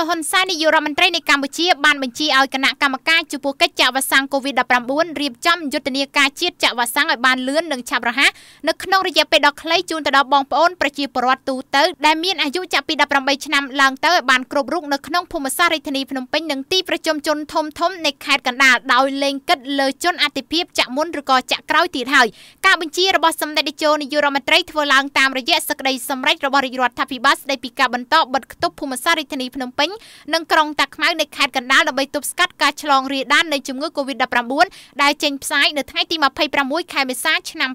យោហ៊ុនសែននាយករដ្ឋមន្ត្រីនៃកម្ពុជាបានបញ្ជាឲ្យគណៈកម្មការចំពោះកិច្ចចាក់វ៉ាក់សាំង COVID-19 រៀបចំយុទ្ធនាការជាតិចាក់វ៉ាក់សាំងឲ្យបានលឿននិងឆាប់រហ័សនៅក្នុងរយៈពេលដ៏ខ្លីជូនទៅដល់បងប្អូនប្រជាពលរដ្ឋទូទៅដែលមានអាយុចាប់ពី18ឆ្នាំឡើងទៅឲ្យបានគ្រប់រូបនៅក្នុងភូមិសាស្ត្ររាជធានីភ្នំពេញនិងទីប្រជុំជនធំៗនៃខេត្តកណ្ដាលដោយលែងគិតលើជនអតិភិបចាក់មុនឬក៏ចាក់ក្រោយទៀតហើយការបញ្ជារបស់សម្ដេចតេជោនាយករដ្ឋមន្ត្រីធ្វើឡើងតាមរយៈសេចក្តីសម្រេចរបស់រាជរដ្ឋាភិបាលស្ដីពីការបន្តបិទគប់ភូមិសាស្ត្ររាជធានីភ្នំពេញញនិងក្រុងតាខ្មៅនៃខេត្តកណ្ដាលដើម្បីទប់ស្កាត់ការឆ្លងរាលដាលនៃជំងឺ Covid-19 ដែលចេញផ្សាយនៅថ្ងៃទី26ខែមេសាឆ្នាំ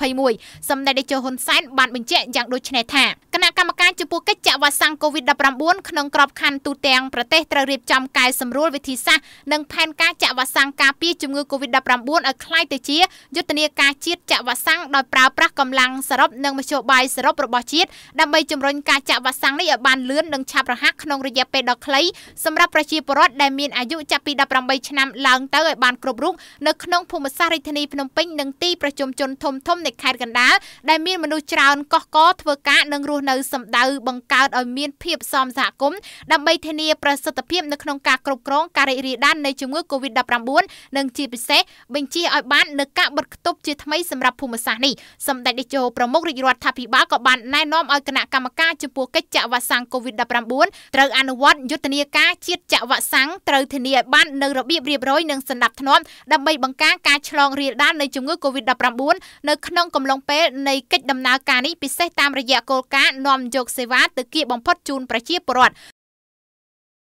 2021សម្ដេចតេជោហ៊ុនសែនបានបញ្ជាក់យ៉ាងដូចនេះថាគណៈកម្មការចំពោះកិច្ចចាក់វ៉ាក់សាំង Covid-19 ក្នុងក្របខ័ណ្ឌទូទាំងប្រទេសត្រូវរៀបចំកែសម្រួលវិធីសាស្ត្រនិងផែនការចាក់វ៉ាក់សាំងការពារជំងឺ Covid-19 ឲ្យคล้ายទៅជាយុទ្ធនាការជាតិចាក់វ៉ាក់សាំងដោយប្រើប្រាស់កម្លាំងសរុបនិងមធ្យោបាយសរុបរបស់ជាតិដើម្បីជំរុញការចាក់វ៉ាក់សាំងនេះឲ្យបានលឿននិងឆាប់រហ័សក្នុងរយៈពេលដ៏ខ្លីសម្រាប់ប្រជាពលរដ្ឋដែលមានអាយុចាប់ពី18ឆ្នាំឡើងទៅឲ្យបានគ្រប់រូបនៅក្នុងភូមិសាស្ត្ររាជធានីភ្នំពេញនិងទីប្រជុំជន ធំ ធំនៃខេត្តកណ្ដាលដែលមានមនុស្សច្រើនកុះករធ្វើការនិងរស់នៅសម្ដៅបង្កើតឲ្យមានភាព សមសហគមន៍ដើម្បីធានាប្រសិទ្ធភាពនៅក្នុងការគ្រប់គ្រងការរីករាលដាលនៃជំងឺ Covid-19 និងជាពិសេសបញ្ជាឲ្យបាននៅការបិទគប់ជាថ្មីសម្រាប់ភូមិសាស្ត្រនេះសម្ដេចតេជោប្រមុខរាជរដ្ឋាភិបាលក៏បានណែនាំឲ្យគណៈកម្មការចំពោះកិច្ចចាក់វ៉ាក់សាំង Covid-19 ត្រូវអនុវត្តយុទ្ធនាការជាតិចាក់វ៉ាក់សាំងត្រូវធានាឲ្យបាននៅរបៀបរៀបរយនិងសណ្ដាប់ធ្នាប់ដើម្បីបង្ការការឆ្លងរាលដាលនៃជំងឺ Covid-19 នៅក្នុងកំឡុងពេលនៃកិច្ចដំណើរការនេះពិសេសតាមរយៈគោលការណ៍នាំយកសេវាទៅគៀបំផុតជូនប្រជាពលរដ្ឋ